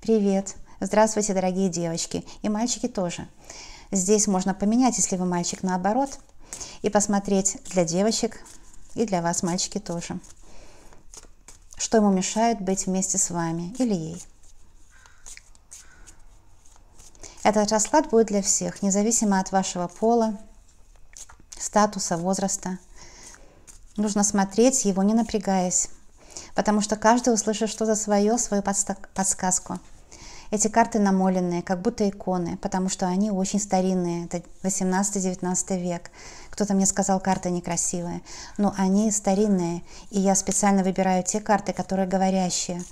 Привет! Здравствуйте, дорогие девочки! И мальчики тоже. Здесь можно поменять, если вы мальчик, наоборот, и посмотреть для девочек и для вас, мальчики, тоже. Что ему мешает быть вместе с вами или ей. Этот расклад будет для всех, независимо от вашего пола, статуса, возраста. Нужно смотреть его, не напрягаясь потому что каждый услышит что-то свое, свою подсказку. Эти карты намоленные, как будто иконы, потому что они очень старинные, это 18-19 век. Кто-то мне сказал, карты некрасивые, но они старинные, и я специально выбираю те карты, которые говорящие,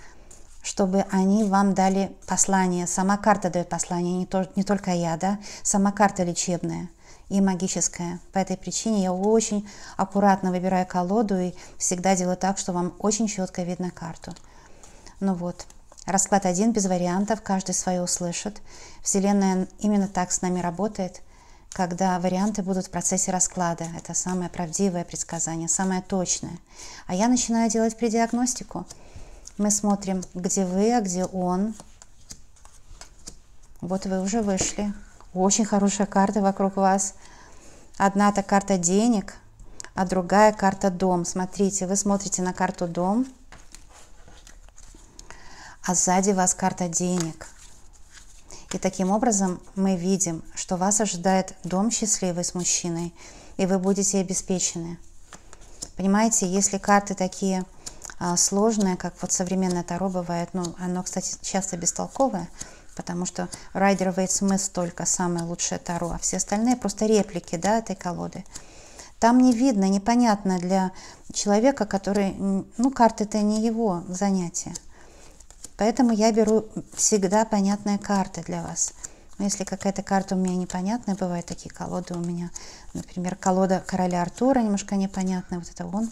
чтобы они вам дали послание. Сама карта дает послание, не, то, не только я, да, сама карта лечебная – и магическое. По этой причине я очень аккуратно выбираю колоду и всегда делаю так, что вам очень четко видно карту. Ну вот, расклад один, без вариантов, каждый свое услышит. Вселенная именно так с нами работает, когда варианты будут в процессе расклада. Это самое правдивое предсказание, самое точное. А я начинаю делать предиагностику. Мы смотрим, где вы, а где он. Вот вы уже вышли. Очень хорошая карта вокруг вас. Одна это карта денег, а другая карта дом. Смотрите, вы смотрите на карту дом, а сзади вас карта денег. И таким образом мы видим, что вас ожидает дом счастливый с мужчиной, и вы будете обеспечены. Понимаете, если карты такие а, сложные, как вот современное Таро бывает, ну, оно, кстати, часто бестолковое, потому что Райдер райдеровый смс эм только самое лучшее таро, а все остальные просто реплики да, этой колоды. Там не видно, непонятно для человека, который, ну, карты это не его занятие. Поэтому я беру всегда понятные карты для вас. Но если какая-то карта у меня непонятная, бывают такие колоды у меня, например, колода короля Артура немножко непонятная, вот это он.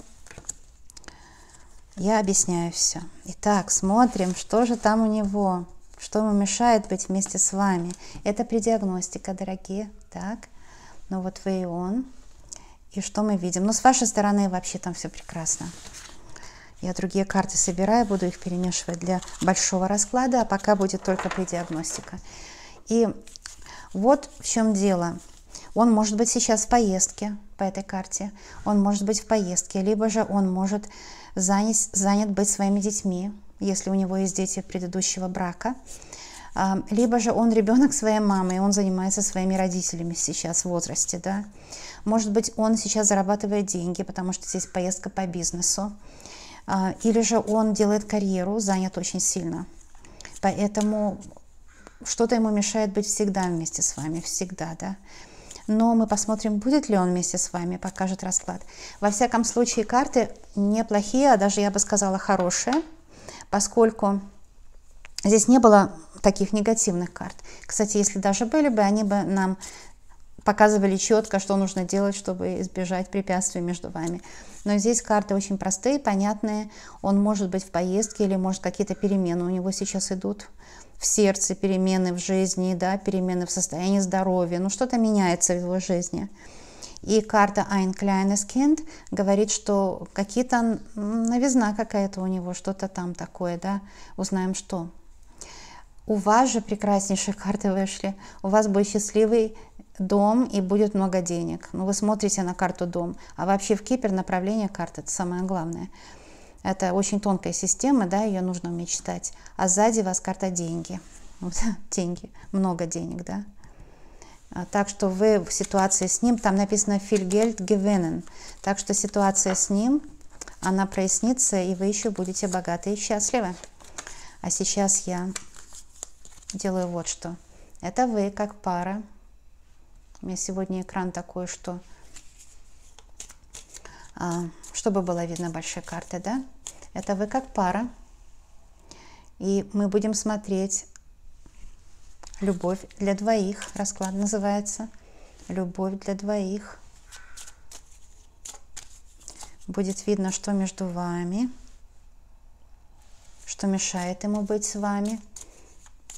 Я объясняю все. Итак, смотрим, что же там у него что ему мешает быть вместе с вами. Это предиагностика, дорогие, так, ну вот вы и он, и что мы видим. Ну, с вашей стороны вообще там все прекрасно. Я другие карты собираю, буду их перемешивать для большого расклада, а пока будет только предиагностика. И вот в чем дело. Он может быть сейчас в поездке по этой карте, он может быть в поездке, либо же он может занять, занят быть своими детьми, если у него есть дети предыдущего брака. Либо же он ребенок своей мамы, и он занимается своими родителями сейчас в возрасте, да. Может быть, он сейчас зарабатывает деньги, потому что здесь поездка по бизнесу. А, или же он делает карьеру, занят очень сильно. Поэтому что-то ему мешает быть всегда вместе с вами, всегда, да. Но мы посмотрим, будет ли он вместе с вами, покажет расклад. Во всяком случае, карты неплохие, а даже, я бы сказала, хорошие поскольку здесь не было таких негативных карт. Кстати, если даже были бы, они бы нам показывали четко, что нужно делать, чтобы избежать препятствий между вами. Но здесь карты очень простые, понятные. Он может быть в поездке или может какие-то перемены у него сейчас идут в сердце, перемены в жизни, да, перемены в состоянии здоровья. Ну что-то меняется в его жизни. И карта Ein kleines Kind говорит, что какие-то новизна какая-то у него, что-то там такое, да, узнаем что. У вас же прекраснейшие карты вышли. У вас будет счастливый дом и будет много денег. Ну, вы смотрите на карту дом, а вообще в Кипр направление карты – это самое главное. Это очень тонкая система, да, ее нужно уметь читать. А сзади у вас карта деньги. Вот, деньги, много денег, да. А, так что вы в ситуации с ним, там написано «Фильгельд гевенен». Так что ситуация с ним, она прояснится, и вы еще будете богаты и счастливы. А сейчас я делаю вот что. Это вы, как пара. У меня сегодня экран такой, что... А, чтобы было видно большие карты, да? Это вы как пара. И мы будем смотреть Любовь для двоих. Расклад называется. Любовь для двоих. Будет видно, что между вами, что мешает ему быть с вами.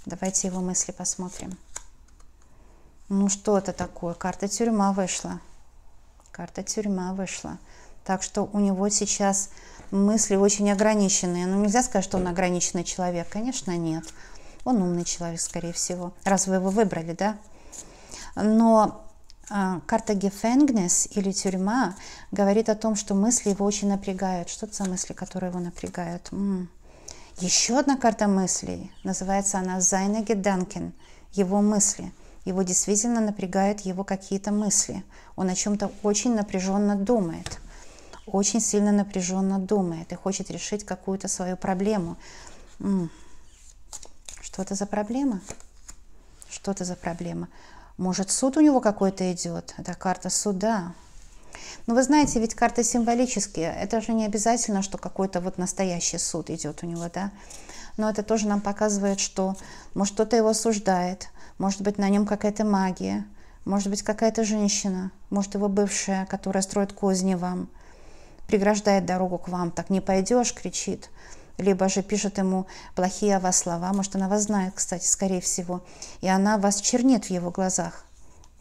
Давайте его мысли посмотрим. Ну, что это такое? Карта тюрьма вышла. Карта тюрьма вышла. Так что у него сейчас мысли очень ограниченные. Ну, нельзя сказать, что он ограниченный человек. Конечно, нет. Нет он умный человек, скорее всего. Раз вы его выбрали, да? Но а, Карта Гефенгнес или тюрьма говорит о том, что мысли его очень напрягают. Что это за мысли, которые его напрягают? М-м. Еще одна карта мыслей, называется она Зайна Геданкин, его мысли. Его действительно напрягают его какие-то мысли. Он о чем-то очень напряженно думает, очень сильно напряженно думает и хочет решить какую-то свою проблему. М-м. Что это за проблема? Что это за проблема? Может, суд у него какой-то идет? Это карта суда. Но ну, вы знаете, ведь карты символические. Это же не обязательно, что какой-то вот настоящий суд идет у него, да? Но это тоже нам показывает, что, может, кто-то его осуждает, может быть, на нем какая-то магия, может быть, какая-то женщина, может, его бывшая, которая строит козни вам, преграждает дорогу к вам, так не пойдешь, кричит либо же пишет ему плохие о вас слова, может, она вас знает, кстати, скорее всего, и она вас чернет в его глазах,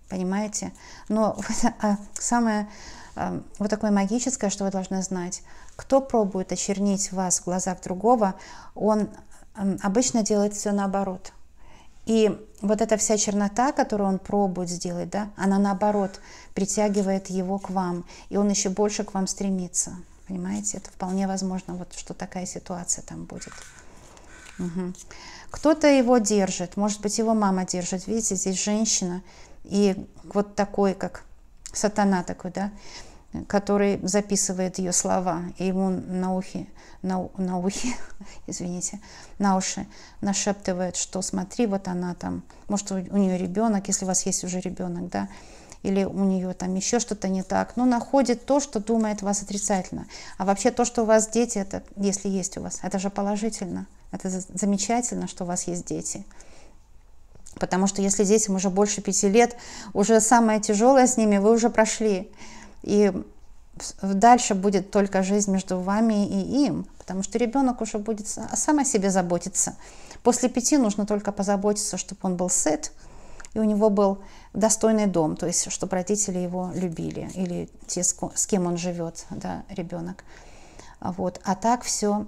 понимаете? Но а, самое а, вот такое магическое, что вы должны знать, кто пробует очернить вас в глазах другого, он обычно делает все наоборот. И вот эта вся чернота, которую он пробует сделать, да, она наоборот притягивает его к вам, и он еще больше к вам стремится. Понимаете, это вполне возможно, вот что такая ситуация там будет. Угу. Кто-то его держит, может быть, его мама держит. Видите, здесь женщина и вот такой, как сатана такой, да, который записывает ее слова, и ему на ухе, на, на ухе, извините, на уши нашептывает, что смотри, вот она там, может, у, у нее ребенок, если у вас есть уже ребенок, да, или у нее там еще что-то не так, но находит то, что думает вас отрицательно. А вообще то, что у вас дети, это, если есть у вас, это же положительно. Это замечательно, что у вас есть дети. Потому что если детям уже больше пяти лет, уже самое тяжелое с ними вы уже прошли. И дальше будет только жизнь между вами и им, потому что ребенок уже будет сам о себе заботиться. После пяти нужно только позаботиться, чтобы он был сыт, и у него был достойный дом, то есть, чтобы родители его любили, или те, с кем он живет, да, ребенок. Вот. А так все,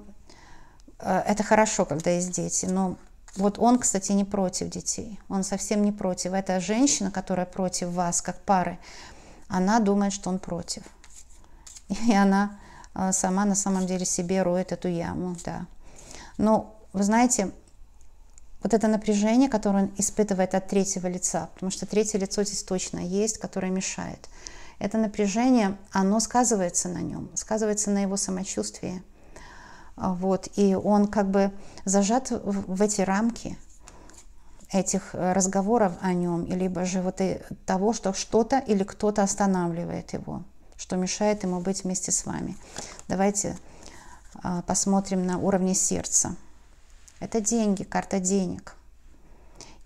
э, это хорошо, когда есть дети, но вот он, кстати, не против детей, он совсем не против. Эта женщина, которая против вас, как пары, она думает, что он против. И она э, сама на самом деле себе роет эту яму, да. Но, вы знаете, вот это напряжение, которое он испытывает от третьего лица, потому что третье лицо здесь точно есть, которое мешает. Это напряжение, оно сказывается на нем, сказывается на его самочувствии. Вот, и он как бы зажат в эти рамки этих э, разговоров о нем, либо же вот и того, что что-то или кто-то останавливает его, что мешает ему быть вместе с вами. Давайте э, посмотрим на уровне сердца. Это деньги, карта денег.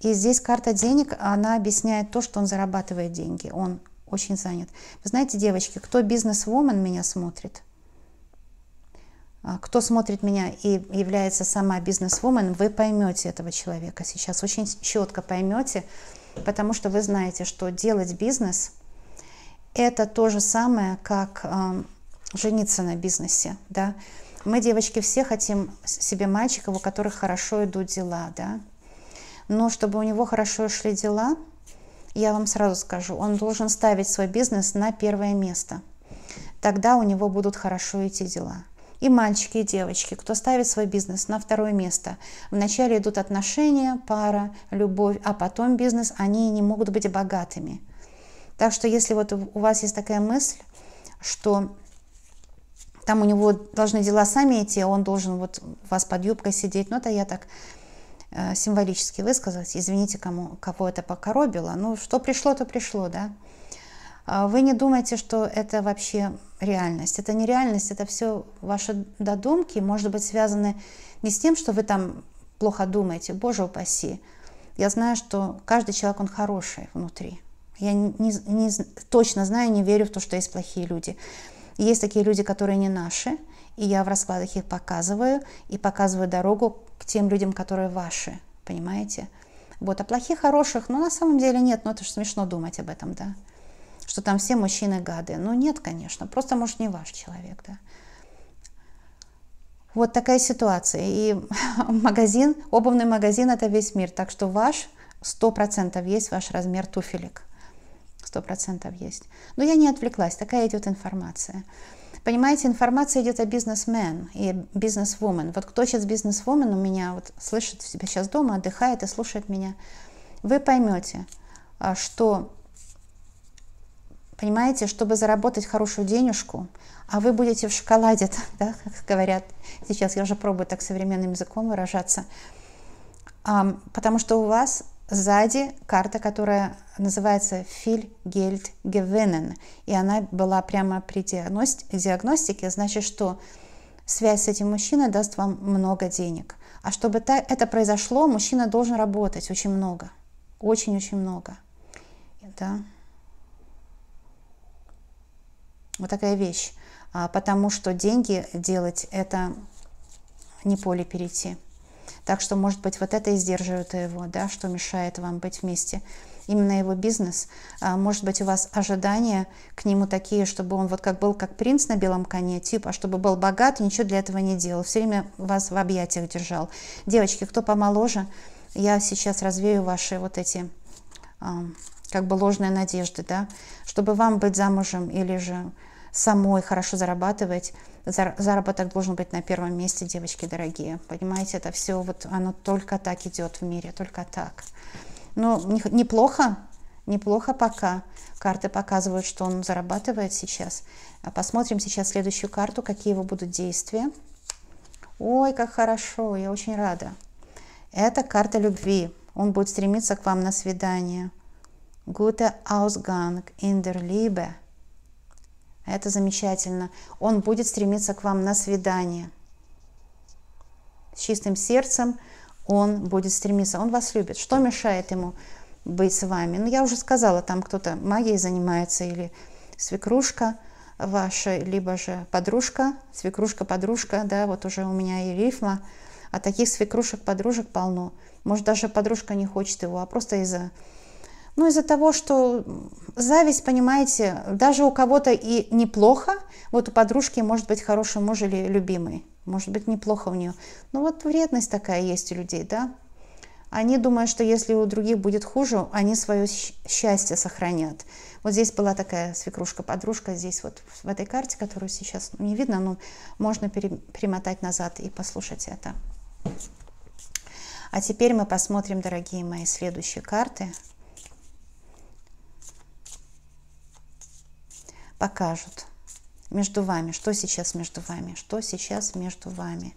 И здесь карта денег, она объясняет то, что он зарабатывает деньги. Он очень занят. Вы знаете, девочки, кто бизнес-вумен меня смотрит, а, кто смотрит меня и является сама бизнес-вумен, вы поймете этого человека сейчас, очень четко поймете, потому что вы знаете, что делать бизнес – это то же самое, как э, жениться на бизнесе, да, мы, девочки, все хотим себе мальчиков, у которых хорошо идут дела, да. Но чтобы у него хорошо шли дела, я вам сразу скажу, он должен ставить свой бизнес на первое место. Тогда у него будут хорошо идти дела. И мальчики, и девочки, кто ставит свой бизнес на второе место. Вначале идут отношения, пара, любовь, а потом бизнес, они не могут быть богатыми. Так что если вот у вас есть такая мысль, что там у него должны дела сами идти, а он должен вот вас под юбкой сидеть. Ну, это я так э, символически высказалась. Извините, кому, кого это покоробило. Ну, что пришло, то пришло, да. А вы не думаете, что это вообще реальность. Это не реальность, это все ваши додумки, может быть, связаны не с тем, что вы там плохо думаете, боже упаси. Я знаю, что каждый человек, он хороший внутри. Я не, не, точно знаю, не верю в то, что есть плохие люди. Есть такие люди, которые не наши, и я в раскладах их показываю, и показываю дорогу к тем людям, которые ваши, понимаете? Вот, а плохих, хороших, ну, на самом деле нет, но ну, это же смешно думать об этом, да? Что там все мужчины гады. Ну, нет, конечно, просто, может, не ваш человек, да? Вот такая ситуация. И магазин, обувный магазин – это весь мир. Так что ваш 100% есть ваш размер туфелек – сто процентов есть. Но я не отвлеклась, такая идет информация. Понимаете, информация идет о бизнесмен и бизнесвумен. Вот кто сейчас бизнесвумен у меня, вот слышит себя сейчас дома, отдыхает и слушает меня, вы поймете, а, что, понимаете, чтобы заработать хорошую денежку, а вы будете в шоколаде, да, как говорят сейчас, я уже пробую так современным языком выражаться, потому что у вас Сзади карта, которая называется Филь Фильгельд Гевенен, и она была прямо при диагностике, значит, что связь с этим мужчиной даст вам много денег. А чтобы это произошло, мужчина должен работать очень много, очень-очень много. Да. Вот такая вещь, а, потому что деньги делать это не поле перейти. Так что, может быть, вот это и сдерживает его, да, что мешает вам быть вместе. Именно его бизнес. А, может быть, у вас ожидания к нему такие, чтобы он вот как был как принц на белом коне, типа, а чтобы был богат, ничего для этого не делал. Все время вас в объятиях держал. Девочки, кто помоложе, я сейчас развею ваши вот эти как бы ложные надежды, да, чтобы вам быть замужем или же самой хорошо зарабатывать. Заработок должен быть на первом месте, девочки дорогие. Понимаете, это все вот оно только так идет в мире, только так. Ну, неплохо, неплохо пока. Карты показывают, что он зарабатывает сейчас. А посмотрим сейчас следующую карту, какие его будут действия. Ой, как хорошо, я очень рада. Это карта любви. Он будет стремиться к вам на свидание. Gute Ausgang in der Liebe. Это замечательно. Он будет стремиться к вам на свидание. С чистым сердцем он будет стремиться. Он вас любит. Что мешает ему быть с вами? Ну, я уже сказала, там кто-то магией занимается или свекрушка ваша, либо же подружка, свекрушка-подружка, да, вот уже у меня и рифма, а таких свекрушек-подружек полно. Может, даже подружка не хочет его, а просто из-за ну, из-за того, что зависть, понимаете, даже у кого-то и неплохо, вот у подружки может быть хороший муж или любимый, может быть, неплохо у нее. Ну вот вредность такая есть у людей, да. Они думают, что если у других будет хуже, они свое счастье сохранят. Вот здесь была такая свекрушка-подружка, здесь вот в этой карте, которую сейчас ну, не видно, но можно перемотать назад и послушать это. А теперь мы посмотрим, дорогие мои, следующие карты – покажут между вами, что сейчас между вами, что сейчас между вами.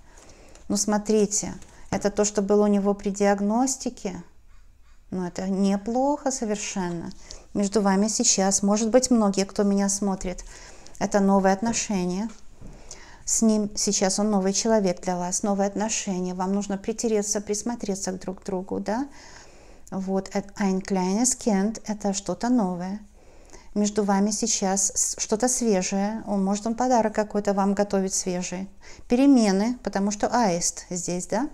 Ну, смотрите, это то, что было у него при диагностике, но это неплохо совершенно. Между вами сейчас, может быть, многие, кто меня смотрит, это новые отношения. С ним сейчас он новый человек для вас, новые отношения. Вам нужно притереться, присмотреться друг к другу, да? Вот, ein э, а kleines Kind – это что-то новое – между вами сейчас что-то свежее, может он подарок какой-то вам готовит свежий, перемены, потому что аист здесь, да,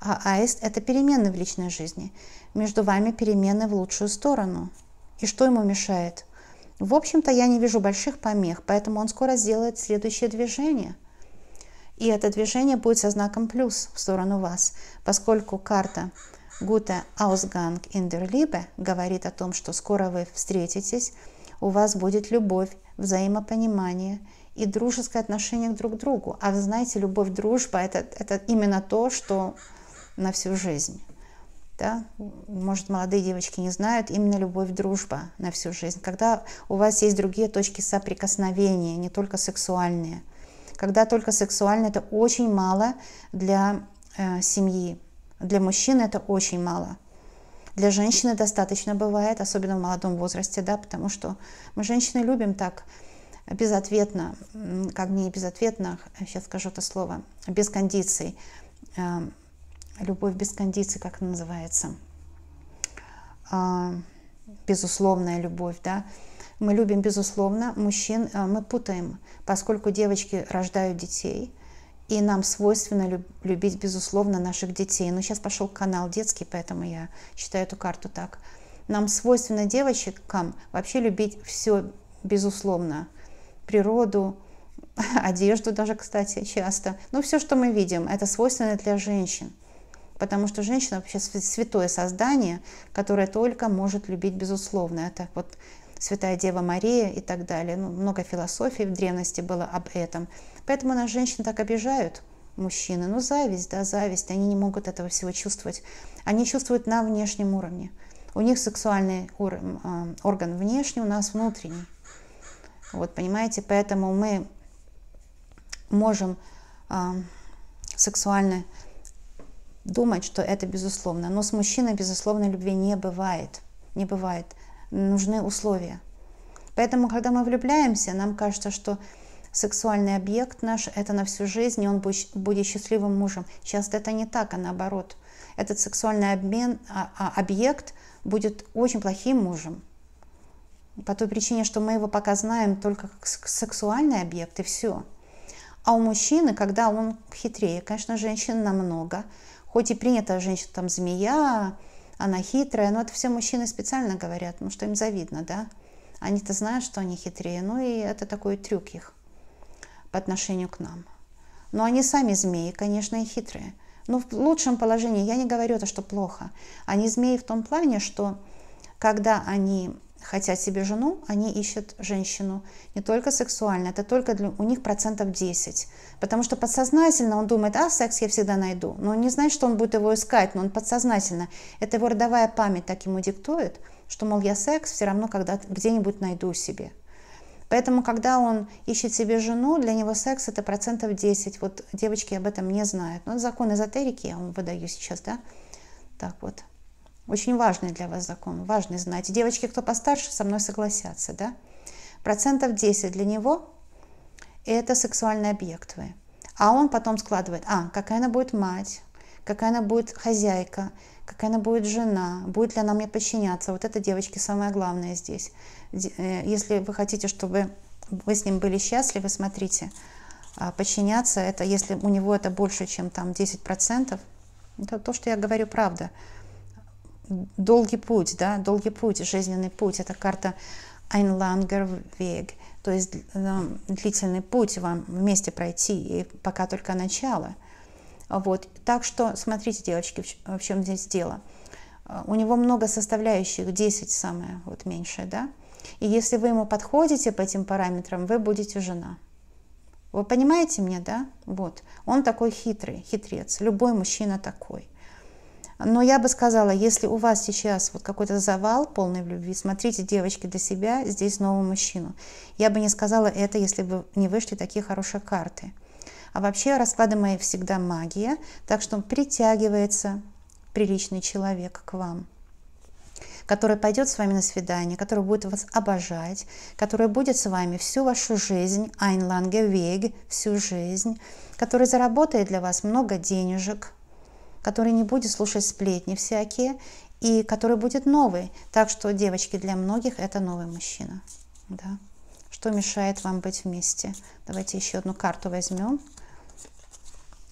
а аист это перемены в личной жизни, между вами перемены в лучшую сторону, и что ему мешает? В общем-то, я не вижу больших помех, поэтому он скоро сделает следующее движение. И это движение будет со знаком плюс в сторону вас, поскольку карта Гута Ausgang in der Liebe говорит о том, что скоро вы встретитесь, у вас будет любовь, взаимопонимание и дружеское отношение друг к другу. А вы знаете, любовь, дружба это, – это именно то, что на всю жизнь. Да? Может, молодые девочки не знают, именно любовь, дружба на всю жизнь. Когда у вас есть другие точки соприкосновения, не только сексуальные. Когда только сексуально, это очень мало для э, семьи. Для мужчин это очень мало. Для женщины достаточно бывает, особенно в молодом возрасте, да, потому что мы женщины любим так безответно, как не безответно, сейчас скажу это слово, без кондиций, э, любовь без кондиций, как она называется, а, безусловная любовь, да, мы любим безусловно, мужчин э, мы путаем, поскольку девочки рождают детей – и нам свойственно любить, безусловно, наших детей. Но ну, сейчас пошел канал детский, поэтому я считаю эту карту так. Нам свойственно девочкам вообще любить все, безусловно. Природу, одежду даже, кстати, часто. Но ну, все, что мы видим, это свойственно для женщин. Потому что женщина вообще святое создание, которое только может любить безусловно. Это вот Святая Дева Мария и так далее. Ну, много философий в древности было об этом. Поэтому нас женщины так обижают, мужчины. Ну, зависть, да, зависть. Они не могут этого всего чувствовать. Они чувствуют на внешнем уровне. У них сексуальный а, орган внешний, у нас внутренний. Вот, понимаете, поэтому мы можем э, сексуально думать, что это безусловно. Но с мужчиной безусловной любви не бывает. Не бывает. Нужны условия. Поэтому, когда мы влюбляемся, нам кажется, что сексуальный объект наш, это на всю жизнь, и он будет счастливым мужем. Сейчас это не так, а наоборот. Этот сексуальный обмен, а, а, объект будет очень плохим мужем. По той причине, что мы его пока знаем только как сексуальный объект, и все. А у мужчины, когда он хитрее, конечно, женщин намного. Хоть и принято женщина там змея, она хитрая, но это все мужчины специально говорят, потому что им завидно, да? Они-то знают, что они хитрее, ну и это такой трюк их по отношению к нам. Но они сами змеи, конечно, и хитрые. Но в лучшем положении я не говорю это, что плохо. Они змеи в том плане, что когда они хотят себе жену, они ищут женщину не только сексуально, это только для, у них процентов 10. Потому что подсознательно он думает, а секс я всегда найду. Но он не знает, что он будет его искать, но он подсознательно. Это его родовая память так ему диктует, что, мол, я секс все равно когда где-нибудь найду себе. Поэтому, когда он ищет себе жену, для него секс это процентов 10. Вот девочки об этом не знают. Но закон эзотерики, я вам выдаю сейчас, да? Так вот. Очень важный для вас закон, важный знать. И девочки, кто постарше, со мной согласятся, да? Процентов 10 для него – это сексуальный объект вы. А он потом складывает, а, какая она будет мать, какая она будет хозяйка, какая она будет жена, будет ли она мне подчиняться. Вот это, девочки, самое главное здесь. Э, если вы хотите, чтобы вы с ним были счастливы, смотрите, а, подчиняться, это если у него это больше, чем там 10%, это то, что я говорю, правда. Долгий путь, да, долгий путь, жизненный путь, это карта ein Weg, то есть э, длительный путь вам вместе пройти, и пока только начало. Вот. Так что смотрите, девочки, в чем здесь дело. А, у него много составляющих, 10 самое вот меньшее, да, и если вы ему подходите по этим параметрам, вы будете жена. Вы понимаете меня, да? Вот. Он такой хитрый, хитрец. Любой мужчина такой. Но я бы сказала, если у вас сейчас вот какой-то завал полный в любви, смотрите, девочки, для себя, здесь новый мужчину. Я бы не сказала это, если бы не вышли такие хорошие карты. А вообще расклады мои всегда магия, так что притягивается приличный человек к вам который пойдет с вами на свидание, который будет вас обожать, который будет с вами всю вашу жизнь, ein lange Weg, всю жизнь, который заработает для вас много денежек, который не будет слушать сплетни всякие и который будет новый. Так что, девочки, для многих это новый мужчина. Да. Что мешает вам быть вместе? Давайте еще одну карту возьмем.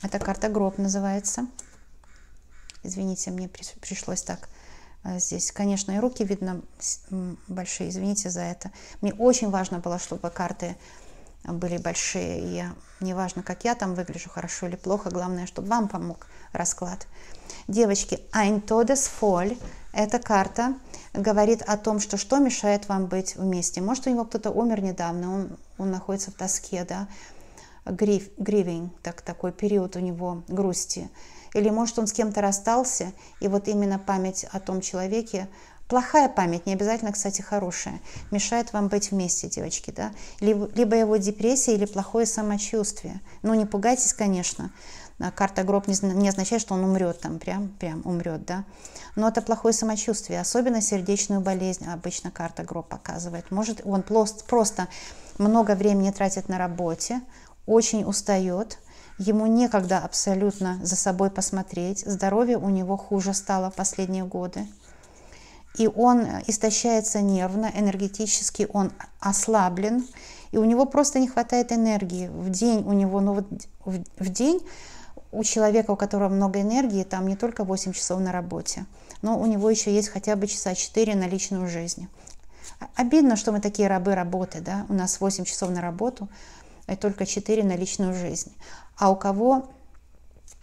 Это карта гроб называется. Извините, мне пришлось так Э, здесь, конечно, и руки видно большие, извините за это. Мне очень важно было, чтобы карты были большие. И неважно, как я там выгляжу, хорошо или плохо, главное, чтобы вам помог расклад. Девочки, Ein Todesfall – эта карта говорит о том, что что мешает вам быть вместе. Может, у него кто-то умер недавно, он, он находится в тоске, да? Гриф, гривень, так, такой период у него грусти – или, может, он с кем-то расстался, и вот именно память о том человеке Плохая память, не обязательно, кстати, хорошая, мешает вам быть вместе, девочки, да? Либо, либо его депрессия или плохое самочувствие. Ну, не пугайтесь, конечно. А карта гроб не, не означает, что он умрет там, прям, прям умрет, да? Но это плохое самочувствие, особенно сердечную болезнь обычно карта гроб показывает. Может, он просто, просто много времени тратит на работе, очень устает, Ему некогда абсолютно за собой посмотреть. Здоровье у него хуже стало в последние годы. И он истощается нервно, энергетически, он ослаблен. И у него просто не хватает энергии. В день у него, ну вот в, в день у человека, у которого много энергии, там не только 8 часов на работе, но у него еще есть хотя бы часа 4 на личную жизнь. Обидно, что мы такие рабы работы, да, у нас 8 часов на работу, и только 4 на личную жизнь. А у кого,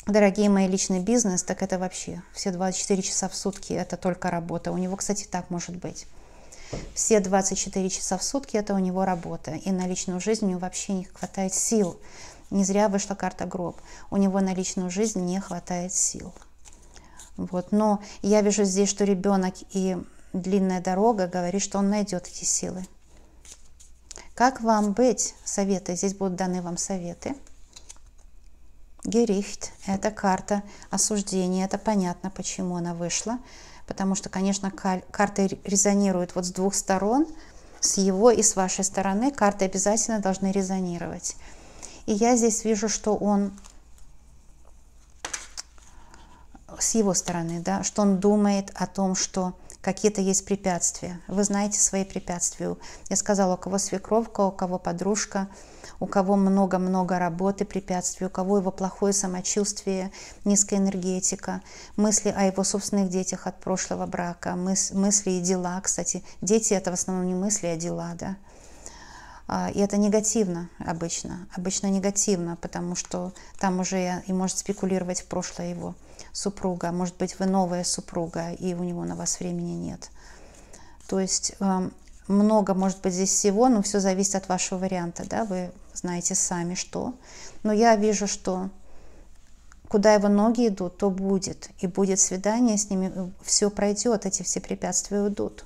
дорогие мои, личный бизнес, так это вообще все 24 часа в сутки это только работа. У него, кстати, так может быть. Все 24 часа в сутки это у него работа. И на личную жизнь у него вообще не хватает сил. Не зря вышла карта гроб. У него на личную жизнь не хватает сил. Вот. Но я вижу здесь, что ребенок и длинная дорога говорит, что он найдет эти силы. Как вам быть? Советы. Здесь будут даны вам советы. Герихт – это карта осуждения. Это понятно, почему она вышла. Потому что, конечно, карты резонируют вот с двух сторон. С его и с вашей стороны карты обязательно должны резонировать. И я здесь вижу, что он с его стороны, да, что он думает о том, что какие-то есть препятствия. Вы знаете свои препятствия. Я сказала, у кого свекровка, у кого подружка, у кого много-много работы, препятствий, у кого его плохое самочувствие, низкая энергетика, мысли о его собственных детях от прошлого брака, мыс мысли и дела, кстати. Дети — это в основном не мысли, а дела, да. А, и это негативно обычно, обычно негативно, потому что там уже и может спекулировать прошлое его супруга, может быть, вы новая супруга, и у него на вас времени нет. То есть эм, много может быть здесь всего, но все зависит от вашего варианта, да, вы знаете сами что. Но я вижу, что куда его ноги идут, то будет. И будет свидание с ними, все пройдет, эти все препятствия уйдут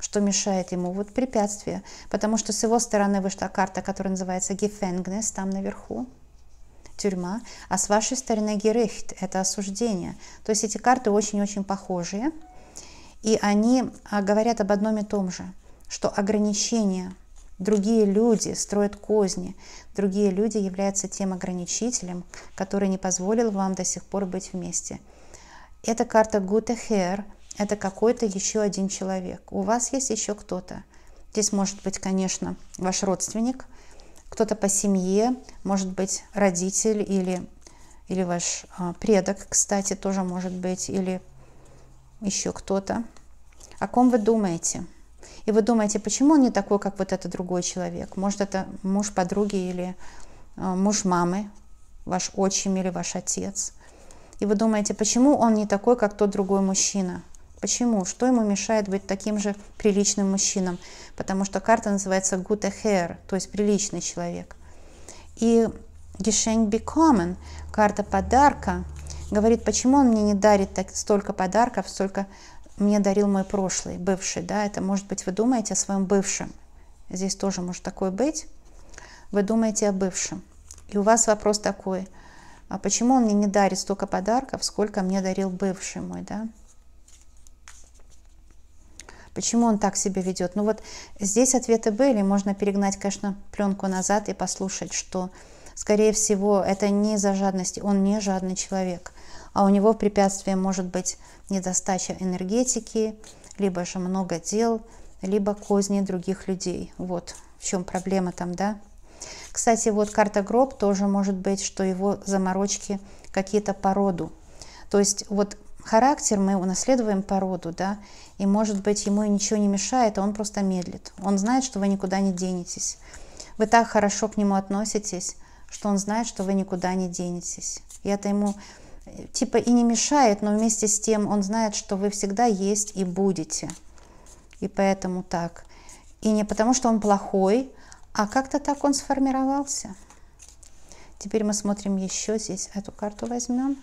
что мешает ему? Вот препятствие. Потому что с его стороны вышла карта, которая называется Гефенгнес, там наверху, тюрьма, а с вашей стороны Герехт, это осуждение. То есть эти карты очень-очень похожие, и они а, говорят об одном и том же, что ограничения, другие люди строят козни, другие люди являются тем ограничителем, который не позволил вам до сих пор быть вместе. Это карта Гутехер, это какой-то еще один человек. У вас есть еще кто-то. Здесь может быть, конечно, ваш родственник, кто-то по семье, может быть, родитель или, или ваш а, предок, кстати, тоже может быть, или еще кто-то. О ком вы думаете? И вы думаете, почему он не такой, как вот этот другой человек? Может, это муж подруги или а, муж мамы, ваш отчим или ваш отец? И вы думаете, почему он не такой, как тот другой мужчина? Почему? Что ему мешает быть таким же приличным мужчином? Потому что карта называется «Gute Herr», то есть «приличный человек». И «Geschenk bekommen» — карта подарка, говорит, почему он мне не дарит так, столько подарков, столько мне дарил мой прошлый, бывший, да, это может быть вы думаете о своем бывшем, здесь тоже может такое быть, вы думаете о бывшем, и у вас вопрос такой, а почему он мне не дарит столько подарков, сколько мне дарил бывший мой, да, Почему он так себя ведет? Ну вот здесь ответы были. Можно перегнать, конечно, пленку назад и послушать, что, скорее всего, это не из-за жадности. Он не жадный человек. А у него препятствие может быть недостача энергетики, либо же много дел, либо козни других людей. Вот в чем проблема там, да? Кстати, вот карта гроб тоже может быть, что его заморочки какие-то по роду. То есть вот характер мы унаследуем по роду, да, и, может быть, ему ничего не мешает, а он просто медлит. Он знает, что вы никуда не денетесь. Вы так хорошо к нему относитесь, что он знает, что вы никуда не денетесь. И это ему э, типа и не мешает, но вместе с тем он знает, что вы всегда есть и будете. И поэтому так. И не потому, что он плохой, а как-то так он сформировался. Теперь мы смотрим еще здесь. Эту карту возьмем.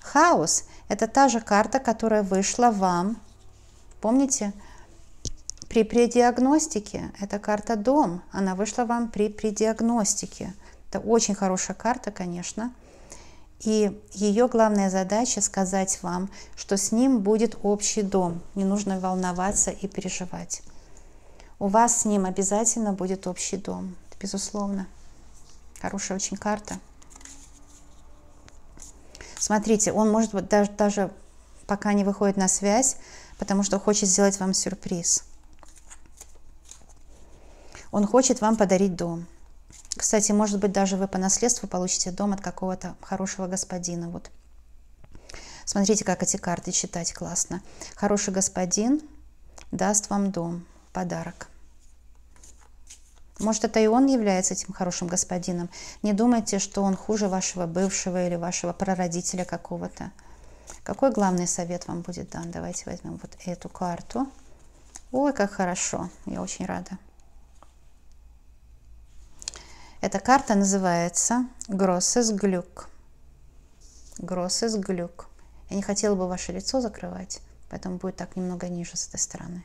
Хаос – это та же карта, которая вышла вам Помните, при предиагностике, эта карта «Дом», она вышла вам при предиагностике. Это очень хорошая карта, конечно. И ее главная задача сказать вам, что с ним будет общий дом. Не нужно волноваться и переживать. У вас с ним обязательно будет общий дом, безусловно. Хорошая очень карта. Смотрите, он может быть даже, даже пока не выходит на связь, потому что хочет сделать вам сюрприз. Он хочет вам подарить дом. Кстати, может быть, даже вы по наследству получите дом от какого-то хорошего господина. Вот. Смотрите, как эти карты читать классно. Хороший господин даст вам дом, подарок. Может, это и он является этим хорошим господином. Не думайте, что он хуже вашего бывшего или вашего прародителя какого-то. Какой главный совет вам будет дан? Давайте возьмем вот эту карту. Ой, как хорошо, я очень рада. Эта карта называется «Гроссес глюк». «Гроссес глюк». Я не хотела бы ваше лицо закрывать, поэтому будет так немного ниже с этой стороны.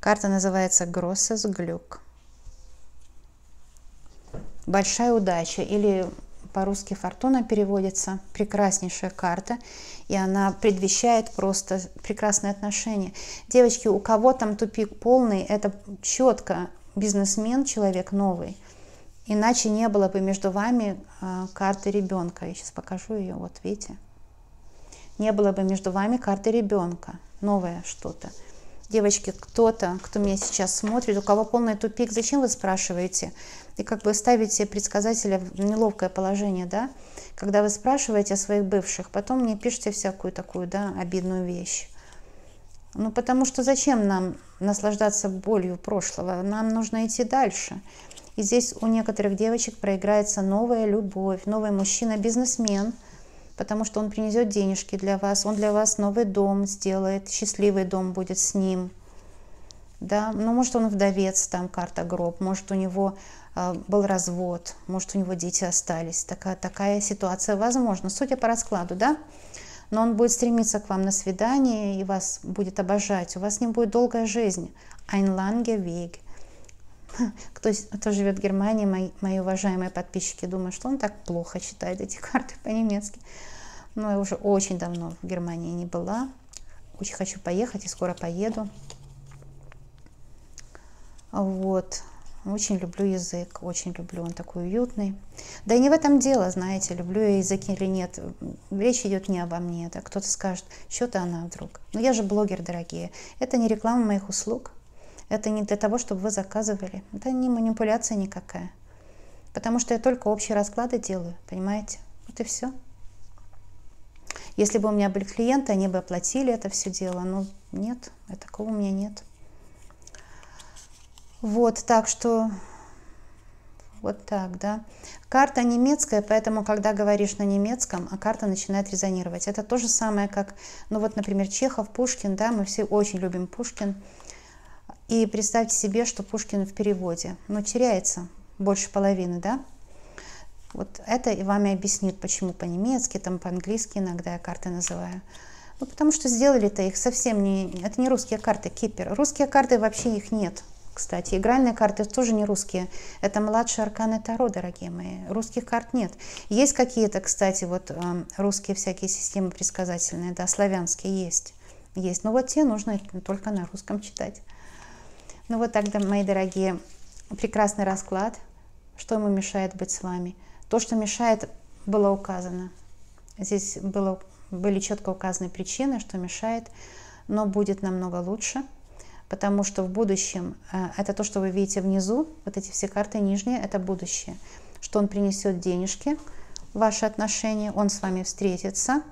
Карта называется «Гроссес глюк». Большая удача или по-русски «Фортуна» переводится, прекраснейшая карта, и она предвещает просто прекрасные отношения. Девочки, у кого там тупик полный, это четко бизнесмен, человек новый, иначе не было бы между вами а, карты ребенка. Я сейчас покажу ее, вот видите. Не было бы между вами карты ребенка, новое что-то девочки, кто-то, кто меня сейчас смотрит, у кого полный тупик, зачем вы спрашиваете? И как бы ставите предсказателя в неловкое положение, да? Когда вы спрашиваете о своих бывших, потом мне пишете всякую такую, да, обидную вещь. Ну, потому что зачем нам наслаждаться болью прошлого? Нам нужно идти дальше. И здесь у некоторых девочек проиграется новая любовь, новый мужчина-бизнесмен – потому что он принесет денежки для вас, он для вас новый дом сделает, счастливый дом будет с ним. Да? Ну, может, он вдовец, там карта гроб, может, у него э, был развод, может, у него дети остались. Такая, такая ситуация возможна, судя по раскладу, да? Но он будет стремиться к вам на свидание и вас будет обожать. У вас с ним будет долгая жизнь. Ein langer Weg. кто, кто живет в Германии, мои, мои уважаемые подписчики, думают, что он так плохо читает эти карты по-немецки. Но ну, я уже очень давно в Германии не была. Очень хочу поехать и скоро поеду. Вот. Очень люблю язык, очень люблю, он такой уютный. Да и не в этом дело, знаете, люблю я язык или нет. Речь идет не обо мне, да, кто-то скажет, что-то она вдруг. Но я же блогер, дорогие. Это не реклама моих услуг, это не для того, чтобы вы заказывали. Это не манипуляция никакая. Потому что я только общие расклады делаю, понимаете? Вот и все. Если бы у меня были клиенты, они бы оплатили это все дело. Но нет, такого у меня нет. Вот, так что... Вот так, да. Карта немецкая, поэтому, когда говоришь на немецком, а карта начинает резонировать. Это то же самое, как, ну вот, например, Чехов, Пушкин, да, мы все очень любим Пушкин. Пушкин и представьте себе, что Пушкин в переводе. Ну, теряется больше половины, да? Вот это и вам вами объяснит, почему по-немецки, там по-английски иногда я карты называю. Ну, потому что сделали-то их совсем не... Это не русские карты, кипер. Русские карты вообще их нет, кстати. Игральные карты тоже не русские. Это младшие арканы Таро, дорогие мои. Русских карт нет. Есть какие-то, кстати, вот эм, русские всякие системы предсказательные, да, славянские есть. Есть. Но ну, вот те нужно только на русском читать. Ну вот тогда, мои дорогие, прекрасный расклад. Что ему мешает быть с вами? То, что мешает, было указано. Здесь было, были четко указаны причины, что мешает, но будет намного лучше, потому что в будущем, э, это то, что вы видите внизу, вот эти все карты нижние, это будущее, что он принесет денежки, ваши отношения, он с вами встретится,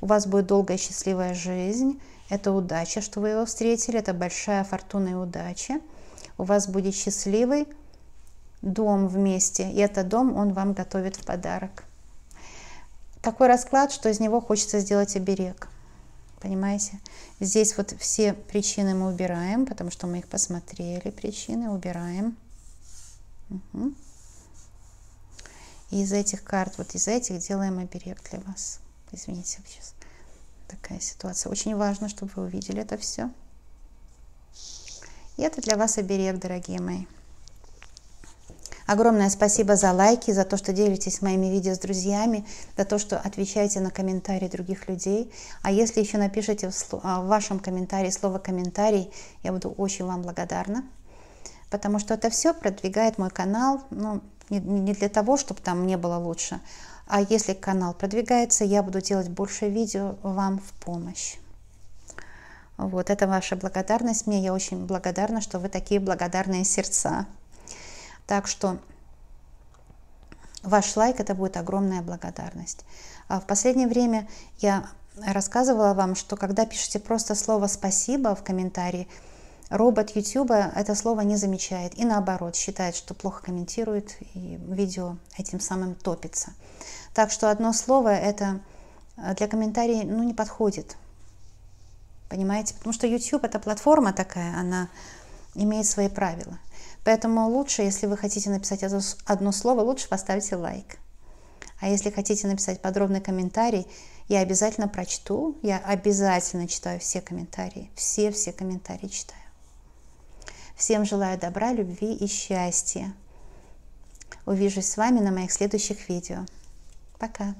у вас будет долгая счастливая жизнь, это удача, что вы его встретили, это большая фортуна и удача. У вас будет счастливый дом вместе, и этот дом он вам готовит в подарок. Такой расклад, что из него хочется сделать оберег. Понимаете? Здесь вот все причины мы убираем, потому что мы их посмотрели, причины убираем. Угу. И из этих карт, вот из этих делаем оберег для вас. Извините, сейчас такая ситуация. Очень важно, чтобы вы увидели это все. И это для вас оберег, дорогие мои. Огромное спасибо за лайки, за то, что делитесь моими видео с друзьями, за то, что отвечаете на комментарии других людей. А если еще напишите а, в вашем комментарии слово «комментарий», я буду очень вам благодарна, потому что это все продвигает мой канал, ну, не для того, чтобы там мне было лучше, а если канал продвигается, я буду делать больше видео вам в помощь. Вот, это ваша благодарность мне. Я очень благодарна, что вы такие благодарные сердца. Так что ваш лайк – это будет огромная благодарность. А в последнее время я рассказывала вам, что когда пишете просто слово «спасибо» в комментарии – Робот YouTube это слово не замечает и наоборот считает, что плохо комментирует и видео этим самым топится. Так что одно слово это э, для комментариев ну, не подходит. Понимаете? Потому что YouTube это платформа такая, она имеет свои правила. Поэтому лучше, если вы хотите написать одно слово, лучше поставьте лайк. А если хотите написать подробный комментарий, я обязательно прочту, я обязательно читаю все комментарии, все-все комментарии читаю. Всем желаю добра, любви и счастья. Увижусь с вами на моих следующих видео. Пока!